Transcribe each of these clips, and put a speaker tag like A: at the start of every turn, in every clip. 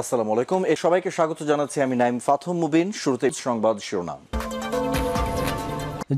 A: আসসালামু আলাইকুম এ সবাইকে স্বাগত জানাচ্ছি আমি নাইম ফাথম মুবিন শুরুতে সংবাদ শিরোনাম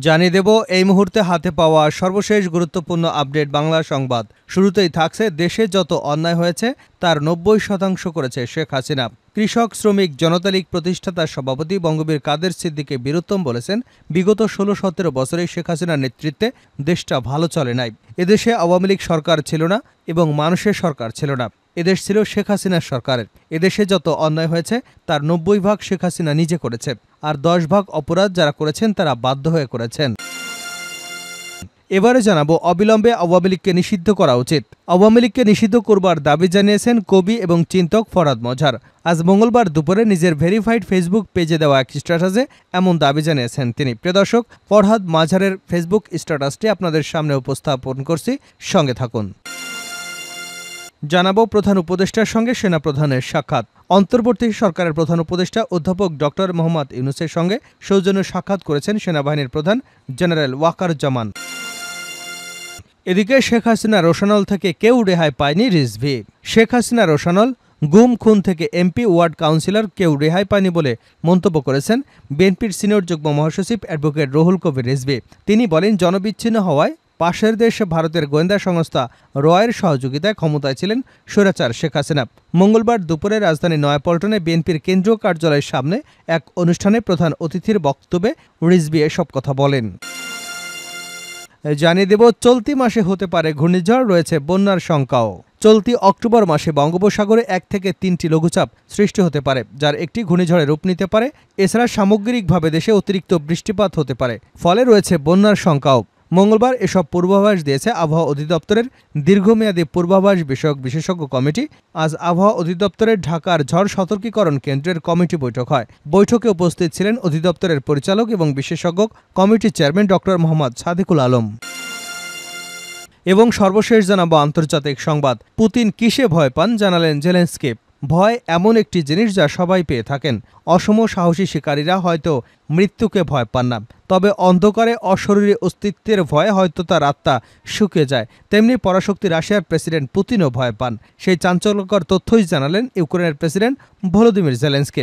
A: জানিয়ে দেব এই মুহূর্তে হাতে পাওয়া সর্বশেষ গুরুত্বপূর্ণ আপডেট বাংলা সংবাদ শুরুতেই থাকছে দেশে যত অন্যায় হয়েছে তার নব্বই শতাংশ করেছে শেখ হাসিনা কৃষক শ্রমিক জনতা প্রতিষ্ঠাতার সভাপতি বঙ্গবীর কাদের সিদ্দিকে বীরুত্তম বলেছেন বিগত ষোলো সতেরো বছরে শেখ হাসিনার নেতৃত্বে দেশটা ভালো চলে নাই এদেশে আওয়ামী লীগ সরকার ছিল না এবং মানুষের সরকার ছিল না এদেশ ছিল শেখ হাসিনার সরকারের এদেশে যত অন্যায় হয়েছে তার নব্বই ভাগ শেখ হাসিনা নিজে করেছে আর দশ ভাগ অপরাধ যারা করেছেন তারা বাধ্য হয়ে করেছেন এবারে জানাবো অবিলম্বে আওয়ামী লীগকে নিষিদ্ধ করা উচিত আওয়ামী লীগকে নিষিদ্ধ করবার দাবি জানিয়েছেন কবি এবং চিন্তক ফরাদ মজার আজ মঙ্গলবার দুপুরে নিজের ভেরিফাইড ফেসবুক পেজে দেওয়া এক স্ট্যাটাসে এমন দাবি জানিয়েছেন তিনি প্রেদর্শক ফরহাদ মাঝারের ফেসবুক স্ট্যাটাসটি আপনাদের সামনে উপস্থাপন করছি সঙ্গে থাকুন জানাবো প্রধান উপদেষ্টার সঙ্গে সেনাপ্রধানের সাক্ষাৎ অন্তর্বর্তী সরকারের প্রধান উপদেষ্টা অধ্যাপক ডক্টর মোহাম্মদ ইউনুসের সঙ্গে সৌজন্য সাক্ষাৎ করেছেন সেনাবাহিনীর প্রধান জেনারেল ওয়াকার জামান এদিকে শেখ হাসিনা রোশানল থেকে কেউ রেহাই পায়নি রিজভি শেখ হাসিনা রোশানল গুম খুন থেকে এমপি ওয়ার্ড কাউন্সিলর কেউ রেহাই পায়নি বলে মন্তব্য করেছেন বিএনপির সিনিয়র যুগ্ম মহাসচিব অ্যাডভোকেট রহুল কবির রিজভি তিনি বলেন জনবিচ্ছিন্ন হওয়ায় পাশের দেশ ভারতের গোয়েন্দা সংস্থা রয়ের সহযোগিতায় ক্ষমতায় ছিলেন স্বৈরাচার শেখ হাসিনা মঙ্গলবার দুপুরে রাজধানী নয়াপল্টনে বিএনপির কেন্দ্রীয় কার্যালয়ের সামনে এক অনুষ্ঠানে প্রধান অতিথির বক্তব্যে রিজবি এসব কথা বলেন জানিয়ে দেব চলতি মাসে হতে পারে ঘূর্ণিঝড় রয়েছে বন্যার শঙ্কাও চলতি অক্টোবর মাসে বঙ্গোপসাগরে এক থেকে তিনটি লঘুচাপ সৃষ্টি হতে পারে যার একটি ঘূর্ণিঝড়ে রূপ নিতে পারে এছাড়া সামগ্রিকভাবে দেশে অতিরিক্ত বৃষ্টিপাত হতে পারে ফলে রয়েছে বন্যার শঙ্কাও মঙ্গলবার এসব পূর্বাভাস দিয়েছে আবহাওয়া অধিদপ্তরের দীর্ঘমেয়াদী পূর্বাভাস বিষয়ক বিশেষজ্ঞ কমিটি আজ আবহাওয়া অধিদপ্তরের ঢাকার ঝড় সতর্কীকরণ কেন্দ্রের কমিটি বৈঠক হয় বৈঠকে উপস্থিত ছিলেন অধিদপ্তরের পরিচালক এবং বিশেষজ্ঞ কমিটির চেয়ারম্যান ডক্টর মোহাম্মদ সাদিকুল আলম এবং সর্বশেষ জানাবো আন্তর্জাতিক সংবাদ পুতিন কিসে ভয় পান জানালেন জেলেন্সকেপ ভয় এমন একটি জিনিস যা সবাই পেয়ে থাকেন অসম সাহসী শিকারীরা হয়তো মৃত্যুকে ভয় পান না তবে অন্ধকারে অশরীরী অস্তিত্বের ভয়ে হয়তো তার আত্মা শুকে যায় তেমনি পরাশক্তি রাশিয়ার প্রেসিডেন্ট পুতিনও ভয় পান সেই চাঞ্চল্যকর তথ্যই জানালেন ইউক্রেনের প্রেসিডেন্ট ভলোদিমির জেলেন্সকে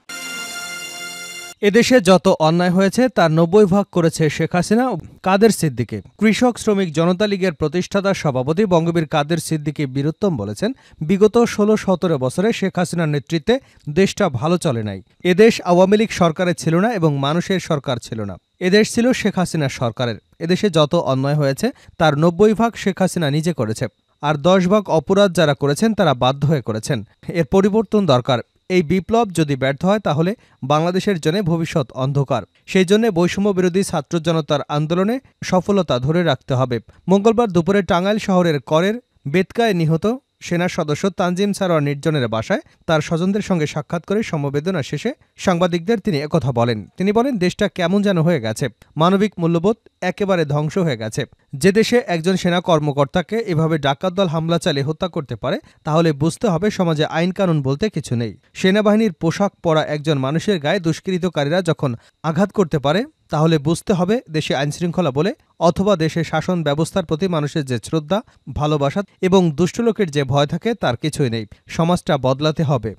A: এদেশে যত অন্যায় হয়েছে তার নব্বই ভাগ করেছে শেখ হাসিনা কাদের সিদ্দিকে কৃষক শ্রমিক জনতা লীগের প্রতিষ্ঠাতা সভাপতি বঙ্গবীর কাদের সিদ্দিকে বীরুত্তম বলেছেন বিগত ষোলো সতেরো বছরে শেখ হাসিনার নেতৃত্বে দেশটা ভালো চলে নাই এদেশ আওয়ামী লীগ সরকারের ছিল না এবং মানুষের সরকার ছিল না এদেশ ছিল শেখ হাসিনা সরকারের এদেশে যত অন্যায় হয়েছে তার নব্বই ভাগ শেখ হাসিনা নিজে করেছে আর দশ ভাগ অপরাধ যারা করেছেন তারা বাধ্য হয়ে করেছেন এর পরিবর্তন দরকার এই বিপ্লব যদি ব্যর্থ হয় তাহলে বাংলাদেশের জন্য ভবিষ্যৎ অন্ধকার সেই জন্য বৈষম্য বিরোধী ছাত্র জনতার আন্দোলনে সফলতা ধরে রাখতে হবে মঙ্গলবার দুপুরে টাঙ্গাইল শহরের করের বেতকায় নিহত সেনা সদস্য তানজিম সারোয়ার নির্জনের বাসায় তার স্বজনদের সঙ্গে সাক্ষাৎ করে সমবেদনা শেষে সাংবাদিকদের তিনি একথা বলেন তিনি বলেন দেশটা কেমন যেন হয়ে গেছে মানবিক মূল্যবোধ একেবারে ধ্বংস হয়ে গেছে যে দেশে একজন সেনা কর্মকর্তাকে এভাবে ডাকাত দল হামলা চালিয়ে হত্যা করতে পারে তাহলে বুঝতে হবে সমাজে আইন কানুন বলতে কিছু নেই সেনাবাহিনীর পোশাক পরা একজন মানুষের গায়ে দুষ্কৃতকারীরা যখন আঘাত করতে পারে তাহলে বুঝতে হবে দেশে আইনশৃঙ্খলা বলে অথবা দেশে শাসন ব্যবস্থার প্রতি মানুষের যে শ্রদ্ধা ভালোবাসা এবং দুষ্টলোকের যে ভয় থাকে তার কিছুই নেই সমাজটা বদলাতে হবে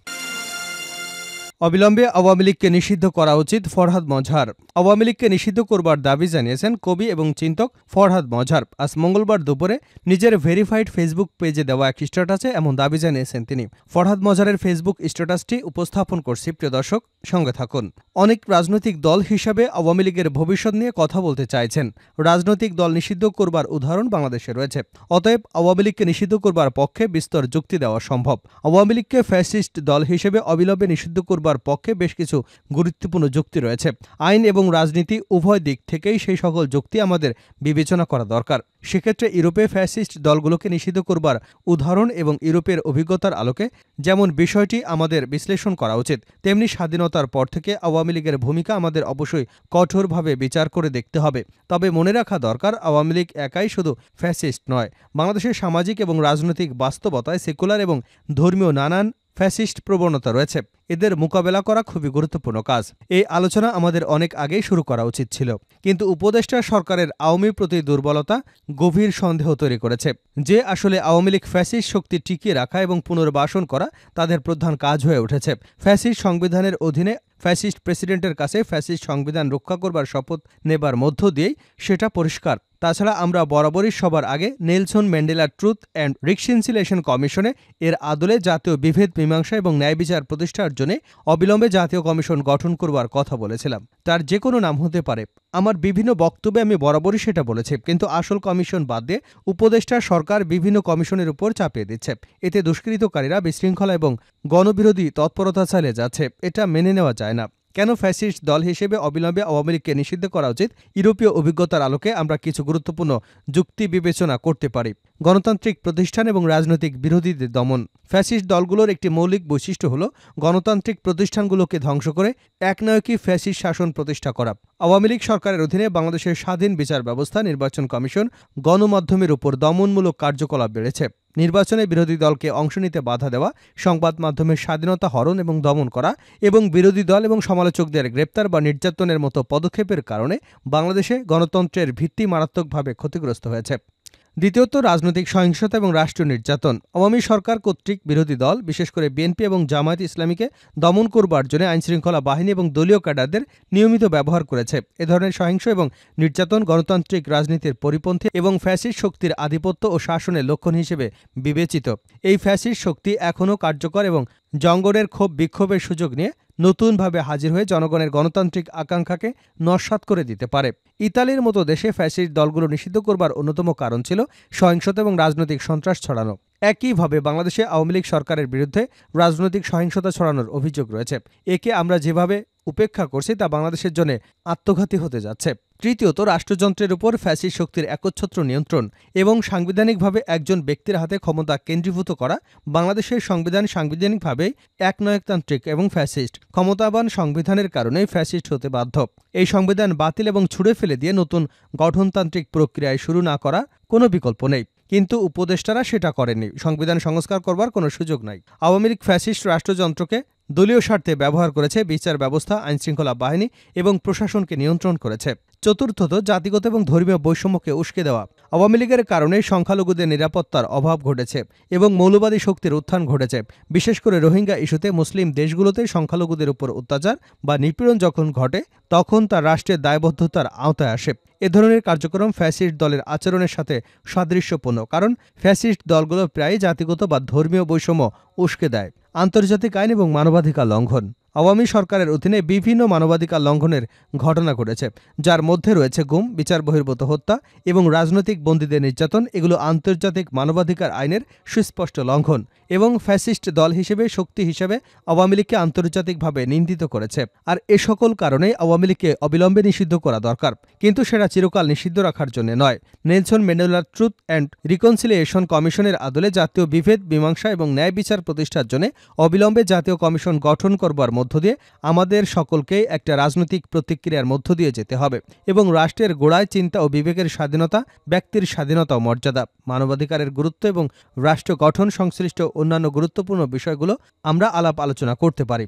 A: অবিলম্বে আওয়ামী লীগকে নিষিদ্ধ করা উচিত ফরহাদ মজহার আওয়ামী লীগকে নিষিদ্ধ করবার দাবি জানিয়েছেন কবি এবং চিন্তক ফরহাদ মজহার আজ মঙ্গলবার দুপুরে নিজের ভেরিফাইড ফেসবুক পেজে দেওয়া এক স্ট্যাটাসে এমন দাবি জানিয়েছেন তিনি ফরহাদ মজহারের ফেসবুক স্ট্যাটাসটি উপস্থাপন করছি প্রিয় দর্শক সঙ্গে থাকুন অনেক রাজনৈতিক দল হিসাবে আওয়ামী লীগের ভবিষ্যৎ নিয়ে কথা বলতে চাইছেন রাজনৈতিক দল নিষিদ্ধ করবার উদাহরণ বাংলাদেশে রয়েছে অতএব আওয়ামী লীগকে নিষিদ্ধ করবার পক্ষে বিস্তর যুক্তি দেওয়া সম্ভব আওয়ামী লীগকে ফ্যাসিস্ট দল হিসেবে অবিলম্বে নিষিদ্ধ করবার হওয়ার পক্ষে বেশ কিছু গুরুত্বপূর্ণ যুক্তি রয়েছে আইন এবং রাজনীতি উভয় দিক থেকেই সেই সকল যুক্তি আমাদের বিবেচনা করা দরকার সেক্ষেত্রে ইউরোপে ফ্যাসিস্ট দলগুলোকে নিষিদ্ধ করবার উদাহরণ এবং ইউরোপের অভিজ্ঞতার আলোকে যেমন বিষয়টি আমাদের বিশ্লেষণ করা উচিত তেমনি স্বাধীনতার পর থেকে আওয়ামী লীগের ভূমিকা আমাদের অবশ্যই কঠোরভাবে বিচার করে দেখতে হবে তবে মনে রাখা দরকার আওয়ামী লীগ একাই শুধু ফ্যাসিস্ট নয় বাংলাদেশের সামাজিক এবং রাজনৈতিক বাস্তবতায় সেকুলার এবং ধর্মীয় নানান ফ্যাসিস্ট প্রবণতা রয়েছে এদের মোকাবেলা করা খুবই গুরুত্বপূর্ণ কাজ এই আলোচনা আমাদের অনেক আগেই শুরু করা উচিত ছিল কিন্তু উপদেষ্টা সরকারের আওয়ামী প্রতি দুর্বলতা গভীর সন্দেহ তৈরি করেছে যে আসলে আওয়ামী লীগ ফ্যাসিস শক্তি টিকিয়ে রাখা এবং পুনর্বাসন করা তাদের প্রধান কাজ হয়ে উঠেছে ফ্যাসিস সংবিধানের অধীনে ফ্যাসিস্ট প্রেসিডেন্টের কাছে ফ্যাসিস্ট সংবিধান রক্ষা করবার শপথ নেবার মধ্য দিয়েই সেটা পরিষ্কার তাছাড়া আমরা বরাবরই সবার আগে Nelson Mandela Truth and Reconciliation কমিশনে এর আদলে জাতীয় বিভেদ মীমাংসা এবং ন্যায় বিচার প্রতিষ্ঠার নির্বাচনে অবিলম্বে জাতীয় কমিশন গঠন করবার কথা বলেছিলাম তার যে কোনো নাম হতে পারে আমার বিভিন্ন বক্তব্যে আমি বরাবরই সেটা বলেছি কিন্তু আসল কমিশন বাদ দিয়ে উপদেষ্টা সরকার বিভিন্ন কমিশনের উপর চাপিয়ে দিচ্ছে এতে দুষ্কৃতকারীরা বিশৃঙ্খলা এবং গণবিরোধী তৎপরতা চালিয়ে যাচ্ছে এটা মেনে নেওয়া যায় না কেন ফ্যাসিস্ট দল হিসেবে অবিলম্বে আওয়ামী লীগকে নিষিদ্ধ করা উচিত ইউরোপীয় অভিজ্ঞতার আলোকে আমরা কিছু গুরুত্বপূর্ণ যুক্তি বিবেচনা করতে পারি গণতান্ত্রিক প্রতিষ্ঠান এবং রাজনৈতিক বিরোধীদের দমন ফ্যাসিস্ট দলগুলোর একটি মৌলিক বৈশিষ্ট্য হল গণতান্ত্রিক প্রতিষ্ঠানগুলোকে ধ্বংস করে একনায়কী ফ্যাসিস্ট শাসন প্রতিষ্ঠা করা আওয়ামী লীগ সরকারের অধীনে বাংলাদেশের স্বাধীন বিচার ব্যবস্থা নির্বাচন কমিশন গণমাধ্যমের উপর দমনমূলক কার্যকলাপ বেড়েছে নির্বাচনে বিরোধী দলকে অংশ নিতে বাধা দেওয়া সংবাদ মাধ্যমের স্বাধীনতা হরণ এবং দমন করা এবং বিরোধী দল এবং সমালোচকদের গ্রেপ্তার বা নির্যাতনের মতো পদক্ষেপের কারণে বাংলাদেশে গণতন্ত্রের ভিত্তি মারাত্মকভাবে ক্ষতিগ্রস্ত হয়েছে দ্বিতীয়ত রাজনৈতিক সহিংসতা এবং রাষ্ট্রীয় নির্যাতন আওয়ামী সরকার কর্তৃক বিরোধী দল বিশেষ করে বিএনপি এবং জামায়াত ইসলামীকে দমন করবার জন্য আইনশৃঙ্খলা বাহিনী এবং দলীয় ক্যাডারদের নিয়মিত ব্যবহার করেছে এ ধরনের সহিংস এবং নির্যাতন গণতান্ত্রিক রাজনীতির পরিপন্থী এবং ফ্যাসিস শক্তির আধিপত্য ও শাসনের লক্ষণ হিসেবে বিবেচিত এই ফ্যাসিস শক্তি এখনও কার্যকর এবং জঙ্গলের ক্ষোভ বিক্ষোভের সুযোগ নিয়ে নতুনভাবে হাজির হয়ে জনগণের গণতান্ত্রিক আকাঙ্ক্ষাকে নস্বাত করে দিতে পারে ইতালির মতো দেশে ফ্যাসিস্ট দলগুলো নিষিদ্ধ করবার অন্যতম কারণ ছিল সহিংসতা এবং রাজনৈতিক সন্ত্রাস ছড়ানো একইভাবে বাংলাদেশে আওয়ামী লীগ সরকারের বিরুদ্ধে রাজনৈতিক সহিংসতা ছড়ানোর অভিযোগ রয়েছে একে আমরা যেভাবে উপেক্ষা করছি তা বাংলাদেশের জন্য আত্মঘাতী হতে যাচ্ছে তৃতীয়ত রাষ্ট্রযন্ত্রের উপর ফ্যাসি শক্তির একচ্ছত্র নিয়ন্ত্রণ এবং সাংবিধানিকভাবে একজন ব্যক্তির হাতে ক্ষমতা কেন্দ্রীভূত করা বাংলাদেশের সংবিধান সাংবিধানিকভাবে একনায়কতান্ত্রিক এবং ফ্যাসিস্ট ক্ষমতাবান সংবিধানের কারণে ফ্যাসিস্ট হতে বাধ্য এই সংবিধান বাতিল এবং ছুড়ে ফেলে দিয়ে নতুন গঠনতান্ত্রিক প্রক্রিয়ায় শুরু না করা কোনো বিকল্প নেই কিন্তু উপদেষ্টারা সেটা করেনি সংবিধান সংস্কার করবার কোনো সুযোগ নাই আওয়ামী লীগ ফ্যাসিস্ট রাষ্ট্রযন্ত্রকে দলীয় স্বার্থে ব্যবহার করেছে বিচার ব্যবস্থা আইনশৃঙ্খলা বাহিনী এবং প্রশাসনকে নিয়ন্ত্রণ করেছে চতুর্থত জাতিগত এবং ধর্মীয় বৈষম্যকে উস্কে দেওয়া আওয়ামী লীগের কারণে সংখ্যালঘুদের নিরাপত্তার অভাব ঘটেছে এবং মৌলবাদী শক্তির উত্থান ঘটেছে বিশেষ করে রোহিঙ্গা ইস্যুতে মুসলিম দেশগুলোতে সংখ্যালঘুদের উপর অত্যাচার বা নিপীড়ন যখন ঘটে তখন তার রাষ্ট্রের দায়বদ্ধতার আওতায় আসে এ ধরনের কার্যক্রম ফ্যাসিস্ট দলের আচরণের সাথে সাদৃশ্যপূর্ণ কারণ ফ্যাসিস্ট দলগুলো প্রায় জাতিগত বা ধর্মীয় বৈষম্য উস্কে দেয় আন্তর্জাতিক আইন এবং মানবাধিকার লঙ্ঘন আওয়ামী সরকারের অধীনে বিভিন্ন মানবাধিকার লঙ্ঘনের ঘটনা ঘটেছে যার মধ্যে রয়েছে গুম বিচার বহির্ভূত হত্যা এবং রাজনৈতিক বন্দীদের নির্যাতন এগুলো আন্তর্জাতিক মানবাধিকার আইনের সুস্পষ্ট লঙ্ঘন এবং ফ্যাসিস্ট দল হিসেবে শক্তি হিসেবে আওয়ামী লীগকে আন্তর্জাতিকভাবে নিন্দিত করেছে আর এ সকল কারণে আওয়ামী লীগকে অবিলম্বে নিষিদ্ধ করা দরকার কিন্তু সেটা চিরকাল নিষিদ্ধ রাখার জন্য নয় নেলসন ম্যান্ডেলার ট্রুথ অ্যান্ড রিকনসিলিয়েশন কমিশনের আদলে জাতীয় বিভেদ মীমাংসা এবং ন্যায় বিচার প্রতিষ্ঠার জন্য অবিলম্বে জাতীয় কমিশন গঠন করবার মধ্য দিয়ে আমাদের সকলকেই একটা রাজনৈতিক প্রতিক্রিয়ার মধ্য দিয়ে যেতে হবে এবং রাষ্ট্রের গোড়ায় চিন্তা ও বিবেকের স্বাধীনতা ব্যক্তির স্বাধীনতা ও মর্যাদা মানবাধিকারের গুরুত্ব এবং রাষ্ট্র গঠন সংশ্লিষ্ট অন্যান্য গুরুত্বপূর্ণ বিষয়গুলো আমরা আলাপ আলোচনা করতে পারি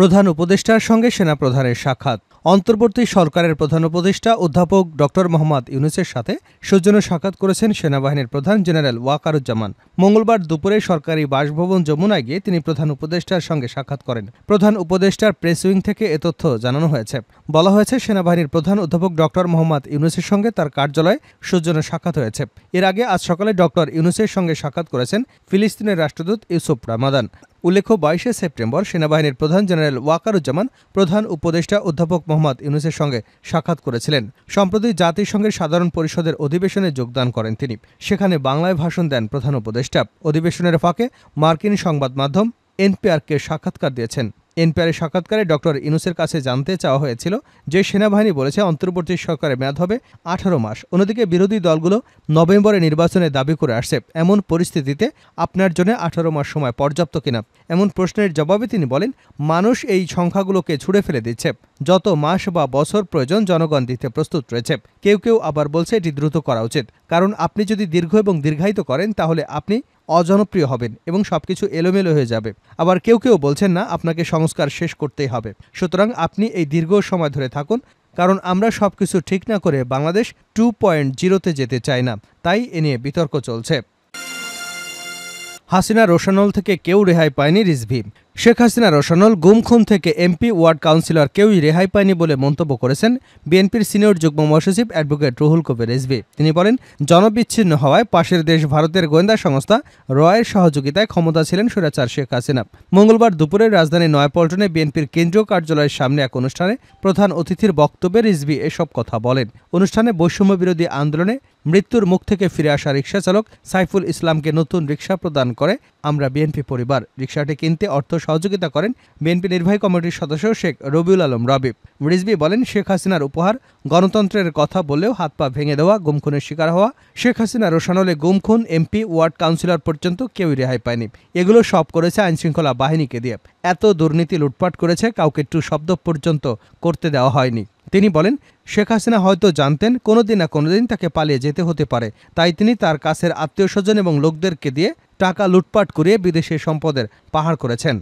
A: প্রধান উপদেষ্টার সঙ্গে সেনাপ্রধানের সাক্ষাৎ অন্তর্বর্তী সরকারের প্রধান উপদেষ্টা অধ্যাপক ড মোহাম্মদ ইউনুসের সাথে সৌজন্য সাক্ষাৎ করেছেন সেনাবাহিনীর প্রধান জেনারেল ওয়াকারুজ্জামান মঙ্গলবার দুপুরে সরকারি বাসভবন যমুনায় গিয়ে তিনি প্রধান উপদেষ্টার সঙ্গে সাক্ষাৎ করেন প্রধান উপদেষ্টার প্রেস উইং থেকে এ তথ্য জানানো হয়েছে বলা হয়েছে সেনাবাহিনীর প্রধান অধ্যাপক ড মোহাম্মদ ইউনুসের সঙ্গে তার কার্যালয়ে সৌজন্য সাক্ষাৎ হয়েছে এর আগে আজ সকালে ড ইউনুসের সঙ্গে সাক্ষাৎ করেছেন ফিলিস্তিনের রাষ্ট্রদূত ইউসুফ রামাদান উল্লেখ্য বাইশে সেপ্টেম্বর সেনাবাহিনীর প্রধান জেনারেল ওয়াকারুজ্জামান প্রধান উপদেষ্টা অধ্যাপক মোহাম্মদ ইউনুসের সঙ্গে সাক্ষাৎ করেছিলেন সম্প্রতি জাতিসংঘের সাধারণ পরিষদের অধিবেশনে যোগদান করেন তিনি সেখানে বাংলায় ভাষণ দেন প্রধান উপদেষ্টা অধিবেশনের ফাঁকে মার্কিন সংবাদ মাধ্যম এনপিআরকে সাক্ষাৎকার দিয়েছেন এনপিআর সাক্ষাৎকারে ডক্টর ইনুসের কাছে জানতে চাওয়া হয়েছিল যে সেনাবাহিনী বলেছে অন্তর্বর্তী সরকারের মেয়াদ হবে আঠারো মাস অন্যদিকে বিরোধী দলগুলো নভেম্বরে নির্বাচনে দাবি করে আসছে এমন পরিস্থিতিতে আপনার জন্য আঠারো মাস সময় পর্যাপ্ত কিনা এমন প্রশ্নের জবাবে তিনি বলেন মানুষ এই সংখ্যাগুলোকে ছুড়ে ফেলে দিচ্ছে যত মাস বা বছর প্রয়োজন জনগণ দিতে প্রস্তুত রয়েছে কেউ কেউ আবার বলছে এটি দ্রুত করা উচিত কারণ আপনি যদি দীর্ঘ এবং দীর্ঘায়িত করেন তাহলে আপনি অজনপ্রিয় হবেন এবং সব কিছু এলোমেলো হয়ে যাবে আবার কেউ কেউ বলছেন না আপনাকে সংস্কার শেষ করতেই হবে সুতরাং আপনি এই দীর্ঘ সময় ধরে থাকুন কারণ আমরা সব কিছু ঠিক না করে বাংলাদেশ টু পয়েন্ট জিরোতে যেতে চাই না তাই এ নিয়ে বিতর্ক চলছে হাসিনা রোশানল থেকে কেউ রেহাই পায়নি রিজভি শেখ হাসিনা রসানল গুমখুম থেকে এমপি ওয়ার্ড কাউন্সিলর কেউই রেহাই পায়নি বলে মন্তব্য করেছেন বিএনপির সিনিয়র যুগ্ম মহাসচিব অ্যাডভোকেট রুহুল কবির রিজভি তিনি বলেন জনবিচ্ছিন্ন হওয়ায় পাশের দেশ ভারতের গোয়েন্দা সংস্থা রয়ের সহযোগিতায় ক্ষমতা ছিলেন সুরাচার শেখ হাসিনা মঙ্গলবার দুপুরে রাজধানী নয়াপল্টনে বিএনপির কেন্দ্রীয় কার্যালয়ের সামনে এক অনুষ্ঠানে প্রধান অতিথির বক্তব্যে রিজবি এসব কথা বলেন অনুষ্ঠানে বৈষম্য বিরোধী আন্দোলনে মৃত্যুর মুখ থেকে ফিরে আসা রিক্সা চালক সাইফুল ইসলামকে নতুন রিক্সা প্রদান করে আমরা বিএনপি পরিবার রিকশাটি কিনতে অর্থ সহযোগিতা করেন বিএনপি নির্বাহী কমিটির সদস্য শেখ রবিউল আলম রবি রিজবি বলেন শেখ হাসিনার উপহার গণতন্ত্রের কথা বলেও হাত পা ভেঙে দেওয়া গুমখুনের শিকার হওয়া শেখ হাসিনা রোশানলে গুমখুন এমপি ওয়ার্ড কাউন্সিলর পর্যন্ত কেউ রেহাই পায়নি এগুলো সব করেছে আইনশৃঙ্খলা বাহিনীকে দিয়ে এত দুর্নীতি লুটপাট করেছে কাউকে একটু শব্দ পর্যন্ত করতে দেওয়া হয়নি তিনি বলেন শেখ হাসিনা হয়তো জানতেন কোনোদিন না কোনোদিন তাকে পালিয়ে যেতে হতে পারে তাই তিনি তার কাছের আত্মীয় স্বজন এবং লোকদেরকে দিয়ে টাকা লুটপাট করে বিদেশে সম্পদের পাহাড় করেছেন